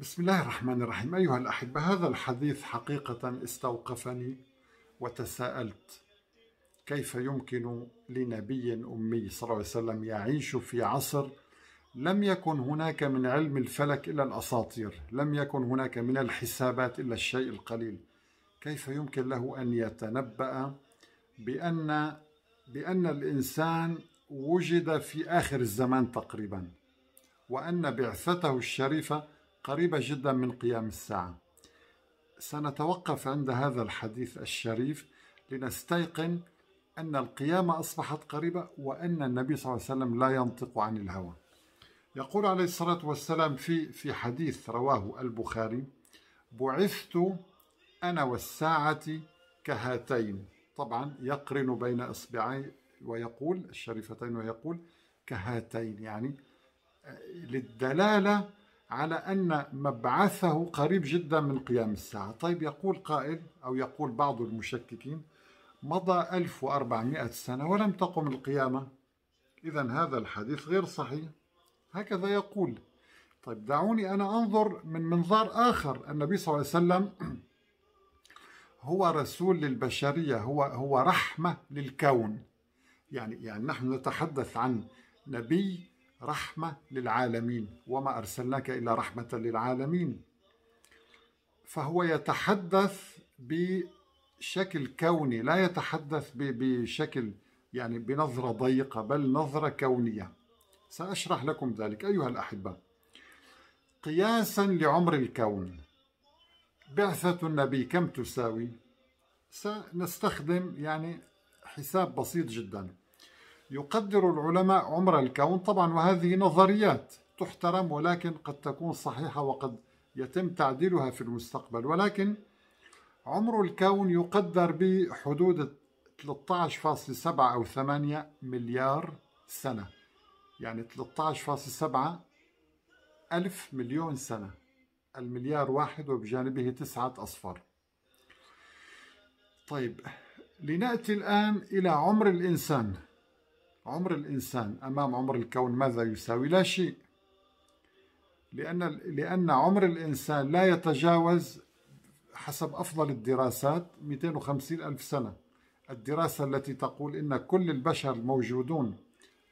بسم الله الرحمن الرحيم أيها الأحبة هذا الحديث حقيقة استوقفني وتساءلت كيف يمكن لنبي أمي صلى الله عليه وسلم يعيش في عصر لم يكن هناك من علم الفلك إلا الأساطير لم يكن هناك من الحسابات إلا الشيء القليل كيف يمكن له أن يتنبأ بأن بأن الإنسان وجد في آخر الزمان تقريبا وأن بعثته الشريفة قريبة جدا من قيام الساعة سنتوقف عند هذا الحديث الشريف لنستيقن أن القيامة أصبحت قريبة وأن النبي صلى الله عليه وسلم لا ينطق عن الهوى يقول عليه الصلاة والسلام في في حديث رواه البخاري بعثت أنا والساعة كهاتين طبعا يقرن بين إصبعي ويقول الشريفتين ويقول كهاتين يعني للدلالة على أن مبعثه قريب جدا من قيام الساعة طيب يقول قائل أو يقول بعض المشككين مضى 1400 سنة ولم تقم القيامة إذا هذا الحديث غير صحيح هكذا يقول طيب دعوني أنا أنظر من منظار آخر النبي صلى الله عليه وسلم هو رسول للبشرية هو هو رحمة للكون يعني يعني نحن نتحدث عن نبي رحمة للعالمين وما أرسلناك إلا رحمة للعالمين فهو يتحدث بشكل كوني لا يتحدث بشكل يعني بنظرة ضيقة بل نظرة كونية سأشرح لكم ذلك أيها الأحبة قياسا لعمر الكون بعثة النبي كم تساوي؟ سنستخدم يعني حساب بسيط جدا يقدر العلماء عمر الكون طبعا وهذه نظريات تحترم ولكن قد تكون صحيحة وقد يتم تعديلها في المستقبل ولكن عمر الكون يقدر بحدود 13.7 أو 8 مليار سنة يعني 13.7 ألف مليون سنة المليار واحد وبجانبه تسعة أصفار طيب لنأتي الآن إلى عمر الإنسان عمر الإنسان أمام عمر الكون ماذا يساوي؟ لا شيء لأن, لأن عمر الإنسان لا يتجاوز حسب أفضل الدراسات 250 ألف سنة الدراسة التي تقول إن كل البشر الموجودون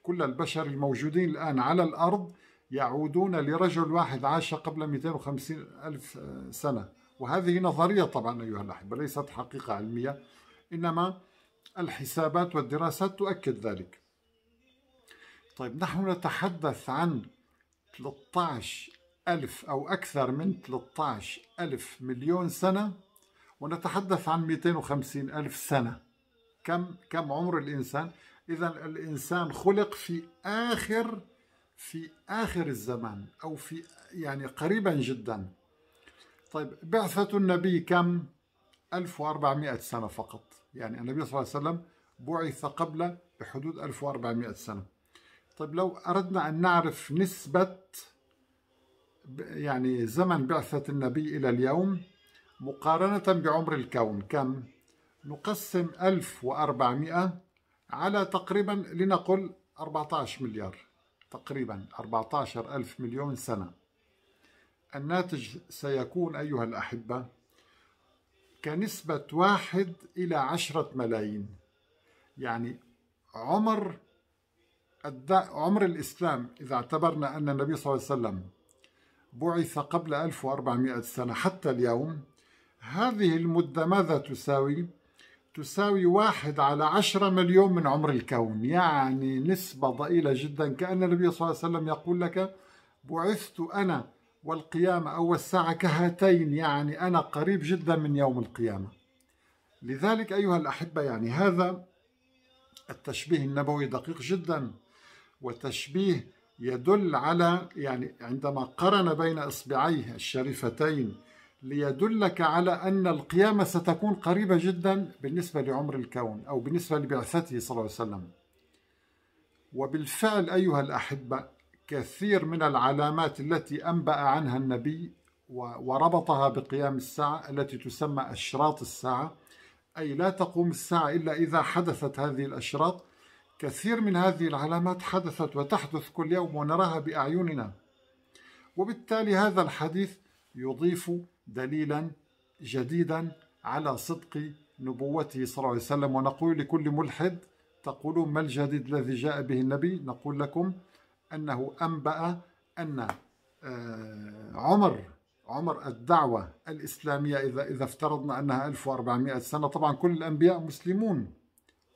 كل البشر الموجودين الآن على الأرض يعودون لرجل واحد عاش قبل 250 ألف سنة وهذه نظرية طبعا أيها الأحبة ليست حقيقة علمية إنما الحسابات والدراسات تؤكد ذلك طيب نحن نتحدث عن 13 ألف أو أكثر من 13 ألف مليون سنة ونتحدث عن 250 ألف سنة كم كم عمر الإنسان إذا الإنسان خلق في آخر في آخر الزمان أو في يعني قريبا جدا طيب بعثة النبي كم 1400 سنة فقط يعني النبي صلى الله عليه وسلم بعث قبل بحدود 1400 سنة طيب لو أردنا أن نعرف نسبة يعني زمن بعثة النبي إلى اليوم مقارنة بعمر الكون كم؟ نقسم 1400 على تقريبا لنقل 14 مليار تقريبا 14 ألف مليون سنة الناتج سيكون أيها الأحبة كنسبة واحد إلى عشرة ملايين يعني عمر عمر الإسلام إذا اعتبرنا أن النبي صلى الله عليه وسلم بعث قبل 1400 سنة حتى اليوم هذه المدة ماذا تساوي؟ تساوي واحد على عشرة مليون من عمر الكون يعني نسبة ضئيلة جدا كأن النبي صلى الله عليه وسلم يقول لك بعثت أنا والقيامة أو الساعة كهاتين يعني أنا قريب جدا من يوم القيامة لذلك أيها الأحبة يعني هذا التشبيه النبوي دقيق جدا وتشبيه يدل على يعني عندما قرن بين إصبعيه الشريفتين ليدلك على أن القيامة ستكون قريبة جدا بالنسبة لعمر الكون أو بالنسبة لبعثته صلى الله عليه وسلم وبالفعل أيها الأحبة كثير من العلامات التي أنبأ عنها النبي وربطها بقيام الساعة التي تسمى أشراط الساعة أي لا تقوم الساعة إلا إذا حدثت هذه الأشراط كثير من هذه العلامات حدثت وتحدث كل يوم ونراها بأعيننا وبالتالي هذا الحديث يضيف دليلا جديدا على صدق نبوته صلى الله عليه وسلم ونقول لكل ملحد تقولون ما الجديد الذي جاء به النبي نقول لكم أنه أنبأ أن آه، عمر عمر الدعوة الإسلامية إذا إذا افترضنا أنها 1400 سنة طبعا كل الأنبياء مسلمون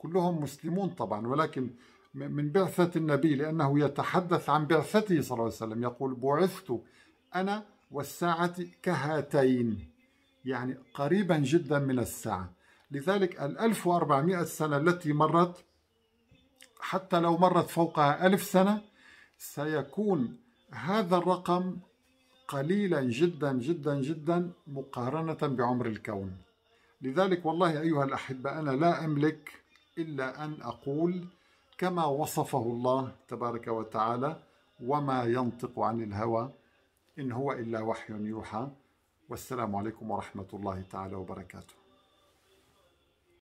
كلهم مسلمون طبعا ولكن من بعثة النبي لأنه يتحدث عن بعثته صلى الله عليه وسلم يقول بعثت أنا والساعة كهاتين يعني قريبا جدا من الساعة لذلك ال 1400 سنة التي مرت حتى لو مرت فوقها ألف سنة سيكون هذا الرقم قليلا جدا جدا جدا مقارنة بعمر الكون لذلك والله أيها الأحبة أنا لا أملك إلا أن أقول كما وصفه الله تبارك وتعالى وما ينطق عن الهوى إن هو إلا وحي يوحى والسلام عليكم ورحمة الله تعالى وبركاته